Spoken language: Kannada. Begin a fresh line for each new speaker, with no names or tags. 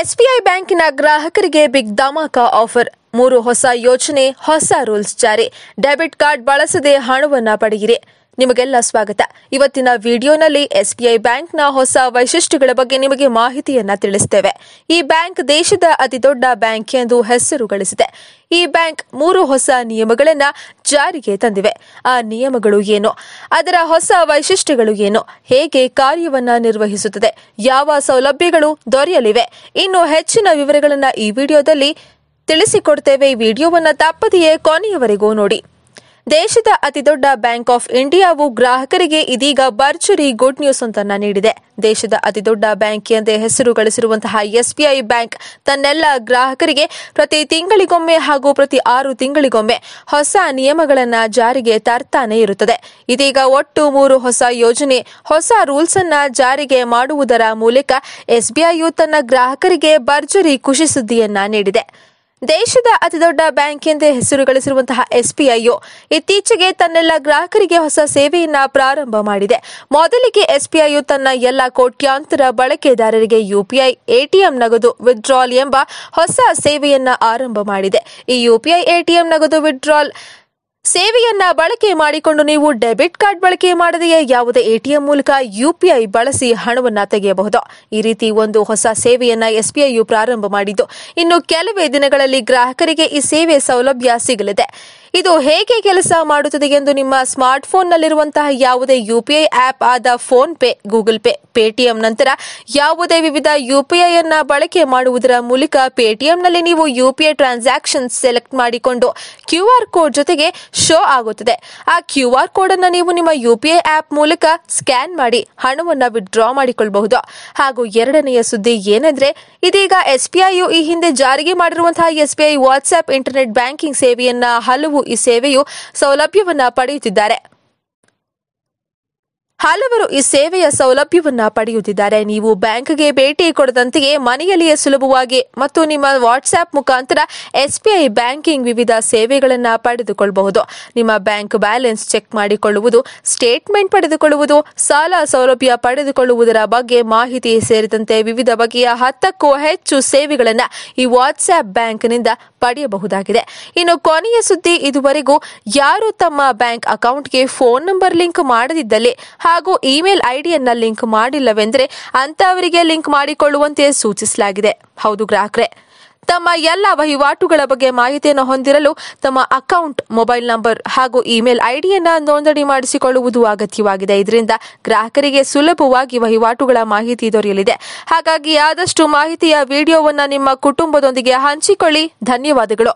ಎಸ್ಬಿಐ ಬ್ಯಾಂಕಿನ ಗ್ರಾಹಕರಿಗೆ ಬಿಗ್ ಧಮಾಕ ಆಫರ್ ಮೂರು ಹೊಸ ಯೋಜನೆ ಹೊಸ ರೂಲ್ಸ್ ಜಾರಿ ಡೆಬಿಟ್ ಕಾರ್ಡ್ ಬಳಸದೆ ಹಣವನ್ನು ಪಡೆಯಿರಿ ನಿಮಗೆಲ್ಲ ಸ್ವಾಗತ ಇವತ್ತಿನ ವಿಡಿಯೋನಲ್ಲಿ ಎಸ್ಬಿಐ ಬ್ಯಾಂಕ್ನ ಹೊಸ ವೈಶಿಷ್ಟ್ಯಗಳ ಬಗ್ಗೆ ನಿಮಗೆ ಮಾಹಿತಿಯನ್ನ ತಿಳಿಸುತ್ತೇವೆ ಈ ಬ್ಯಾಂಕ್ ದೇಶದ ಅತಿದೊಡ್ಡ ಬ್ಯಾಂಕ್ ಎಂದು ಹೆಸರು ಗಳಿಸಿದೆ ಈ ಬ್ಯಾಂಕ್ ಮೂರು ಹೊಸ ನಿಯಮಗಳನ್ನು ಜಾರಿಗೆ ತಂದಿವೆ ಆ ನಿಯಮಗಳು ಏನು ಅದರ ಹೊಸ ವೈಶಿಷ್ಟ್ಯಗಳು ಏನು ಹೇಗೆ ಕಾರ್ಯವನ್ನ ನಿರ್ವಹಿಸುತ್ತದೆ ಯಾವ ಸೌಲಭ್ಯಗಳು ದೊರೆಯಲಿವೆ ಇನ್ನು ಹೆಚ್ಚಿನ ವಿವರಗಳನ್ನು ಈ ವಿಡಿಯೋದಲ್ಲಿ ತಿಳಿಸಿಕೊಡ್ತೇವೆ ವಿಡಿಯೋವನ್ನು ತಪ್ಪದೆಯೇ ಕೊನೆಯವರೆಗೂ ನೋಡಿ ದೇಶದ ಅತಿದೊಡ್ಡ ಬ್ಯಾಂಕ್ ಆಫ್ ಇಂಡಿಯಾವು ಗ್ರಾಹಕರಿಗೆ ಇದೀಗ ಭರ್ಜರಿ ಗುಡ್ ನ್ಯೂಸ್ ಅಂತನ್ನ ನೀಡಿದೆ ದೇಶದ ಅತಿದೊಡ್ಡ ಬ್ಯಾಂಕ್ ಎಂದೇ ಹೆಸರು ಗಳಿಸಿರುವಂತಹ ಎಸ್ಬಿಐ ಬ್ಯಾಂಕ್ ತನ್ನೆಲ್ಲ ಗ್ರಾಹಕರಿಗೆ ಪ್ರತಿ ತಿಂಗಳಿಗೊಮ್ಮೆ ಹಾಗೂ ಪ್ರತಿ ಆರು ತಿಂಗಳಿಗೊಮ್ಮೆ ಹೊಸ ನಿಯಮಗಳನ್ನು ಜಾರಿಗೆ ತರ್ತಾನೆ ಇರುತ್ತದೆ ಇದೀಗ ಒಟ್ಟು ಮೂರು ಹೊಸ ಯೋಜನೆ ಹೊಸ ರೂಲ್ಸ್ ಅನ್ನ ಜಾರಿಗೆ ಮಾಡುವುದರ ಮೂಲಕ ಎಸ್ಬಿಐಯು ತನ್ನ ಗ್ರಾಹಕರಿಗೆ ಭರ್ಜರಿ ಖುಷಿ ಸುದ್ದಿಯನ್ನ ನೀಡಿದೆ ದೇಶದ ಅತಿದೊಡ್ಡ ಬ್ಯಾಂಕ್ ಎಂದೇ ಹೆಸರು ಗಳಿಸಿರುವಂತಹ ಎಸ್ಬಿಐಯು ಇತ್ತೀಚೆಗೆ ತನ್ನೆಲ್ಲ ಗ್ರಾಹಕರಿಗೆ ಹೊಸ ಸೇವೆಯನ್ನ ಪ್ರಾರಂಭ ಮಾಡಿದೆ ಮೊದಲಿಗೆ ಎಸ್ಬಿಐಯು ತನ್ನ ಎಲ್ಲ ಕೋಟ್ಯಾಂತರ ಬಳಕೆದಾರರಿಗೆ ಯುಪಿಐ ಎಟಿಎಂ ನಗದು ವಿತ್ಡ್ರಾಲ್ ಎಂಬ ಹೊಸ ಸೇವೆಯನ್ನ ಆರಂಭ ಮಾಡಿದೆ ಈ ಯುಪಿಐ ಎಟಿಎಂ ನಗದು ವಿತ್ಡ್ರಾಲ್ ಸೇವೆಯನ್ನ ಬಳಕೆ ಮಾಡಿಕೊಂಡು ನೀವು ಡೆಬಿಟ್ ಕಾರ್ಡ್ ಬಳಕೆ ಮಾಡದೆಯೇ ಯಾವುದೇ ಎಟಿಎಂ ಮೂಲಕ ಯುಪಿಐ ಬಳಸಿ ಹಣವನ್ನ ತೆಗೆಯಬಹುದು ಈ ರೀತಿ ಒಂದು ಹೊಸ ಸೇವೆಯನ್ನ ಎಸ್ಬಿಐಯು ಪ್ರಾರಂಭ ಮಾಡಿದ್ದು ಇನ್ನು ಕೆಲವೇ ದಿನಗಳಲ್ಲಿ ಗ್ರಾಹಕರಿಗೆ ಈ ಸೇವೆ ಸೌಲಭ್ಯ ಸಿಗಲಿದೆ ಇದು ಹೇಗೆ ಕೆಲಸ ಮಾಡುತ್ತದೆ ಎಂದು ನಿಮ್ಮ ಸ್ಮಾರ್ಟ್ ನಲ್ಲಿರುವಂತಹ ಯಾವುದೇ ಯುಪಿಐ ಆಪ್ ಆದ PhonePe Google pay Paytm ನಂತರ ಯಾವುದೇ ವಿವಿಧ ಯುಪಿಐ ಅನ್ನ ಬಳಕೆ ಮಾಡುವುದರ ಮೂಲಕ ಪೇಟಿಎಂನಲ್ಲಿ ನೀವು ಯುಪಿಐ ಟ್ರಾನ್ಸಾಕ್ಷನ್ ಸೆಲೆಕ್ಟ್ ಮಾಡಿಕೊಂಡು ಕ್ಯೂ ಆರ್ ಕೋಡ್ ಜೊತೆಗೆ ಶೋ ಆಗುತ್ತದೆ ಆ ಕ್ಯೂ ಆರ್ ಕೋಡ್ ಅನ್ನು ನೀವು ನಿಮ್ಮ ಯುಪಿಐ ಆಪ್ ಮೂಲಕ ಸ್ಕ್ಯಾನ್ ಮಾಡಿ ಹಣವನ್ನು ವಿಡ್ರಾ ಮಾಡಿಕೊಳ್ಳಬಹುದು ಹಾಗೂ ಎರಡನೆಯ ಸುದ್ದಿ ಏನೆಂದ್ರೆ ಇದೀಗ ಎಸ್ಬಿಐಯು ಈ ಹಿಂದೆ ಜಾರಿಗೆ ಮಾಡಿರುವಂತಹ ಎಸ್ಬಿಐ ವಾಟ್ಸ್ಆಪ್ ಇಂಟರ್ನೆಟ್ ಬ್ಯಾಂಕಿಂಗ್ ಸೇವೆಯನ್ನ ಹಲವು ಈ ಸೇವೆಯು ಸೌಲಭ್ಯವನ್ನು ಪಡೆಯುತ್ತಿದ್ದಾರೆ ಹಲವರು ಈ ಸೇವೆಯ ಸೌಲಭ್ಯವನ್ನು ಪಡೆಯುತ್ತಿದ್ದಾರೆ ನೀವು ಬ್ಯಾಂಕ್ಗೆ ಭೇಟಿ ಕೊಡದಂತೆಯೇ ಮನೆಯಲ್ಲಿಯೇ ಸುಲಭವಾಗಿ ಮತ್ತು ನಿಮ್ಮ ವಾಟ್ಸ್ಆಪ್ ಮುಖಾಂತರ ಎಸ್ಬಿಐ ಬ್ಯಾಂಕಿಂಗ್ ವಿವಿಧ ಸೇವೆಗಳನ್ನು ಪಡೆದುಕೊಳ್ಳಬಹುದು ನಿಮ್ಮ ಬ್ಯಾಂಕ್ ಬ್ಯಾಲೆನ್ಸ್ ಚೆಕ್ ಮಾಡಿಕೊಳ್ಳುವುದು ಸ್ಟೇಟ್ಮೆಂಟ್ ಪಡೆದುಕೊಳ್ಳುವುದು ಸಾಲ ಸೌಲಭ್ಯ ಪಡೆದುಕೊಳ್ಳುವುದರ ಬಗ್ಗೆ ಮಾಹಿತಿ ಸೇರಿದಂತೆ ವಿವಿಧ ಬಗೆಯ ಹತ್ತಕ್ಕೂ ಹೆಚ್ಚು ಸೇವೆಗಳನ್ನು ಈ ವಾಟ್ಸ್ಆಪ್ ಬ್ಯಾಂಕ್ನಿಂದ ಪಡೆಯಬಹುದಾಗಿದೆ ಇನ್ನು ಕೊನೆಯ ಸುದ್ದಿ ಇದುವರೆಗೂ ಯಾರು ತಮ್ಮ ಬ್ಯಾಂಕ್ ಅಕೌಂಟ್ಗೆ ಫೋನ್ ನಂಬರ್ ಲಿಂಕ್ ಮಾಡದಿದ್ದಲ್ಲಿ ಹಾಗೂ ಇಮೇಲ್ ಐಡಿಯನ್ನ ಲಿಂಕ್ ಮಾಡಿಲ್ಲವೆಂದರೆ ಅಂತಹವರಿಗೆ ಲಿಂಕ್ ಮಾಡಿಕೊಳ್ಳುವಂತೆ ಸೂಚಿಸಲಾಗಿದೆ ಹೌದು ಗ್ರಾಹಕರೇ ತಮ್ಮ ಎಲ್ಲ ವಹಿವಾಟುಗಳ ಬಗ್ಗೆ ಮಾಹಿತಿಯನ್ನು ಹೊಂದಿರಲು ತಮ್ಮ ಅಕೌಂಟ್ ಮೊಬೈಲ್ ನಂಬರ್ ಹಾಗೂ ಇಮೇಲ್ ಐಡಿಯನ್ನು ನೋಂದಣಿ ಮಾಡಿಸಿಕೊಳ್ಳುವುದು ಅಗತ್ಯವಾಗಿದೆ ಇದರಿಂದ ಗ್ರಾಹಕರಿಗೆ ಸುಲಭವಾಗಿ ವಹಿವಾಟುಗಳ ಮಾಹಿತಿ ದೊರೆಯಲಿದೆ ಹಾಗಾಗಿ ಆದಷ್ಟು ಮಾಹಿತಿಯ ವಿಡಿಯೋವನ್ನು ನಿಮ್ಮ ಕುಟುಂಬದೊಂದಿಗೆ ಹಂಚಿಕೊಳ್ಳಿ ಧನ್ಯವಾದಗಳು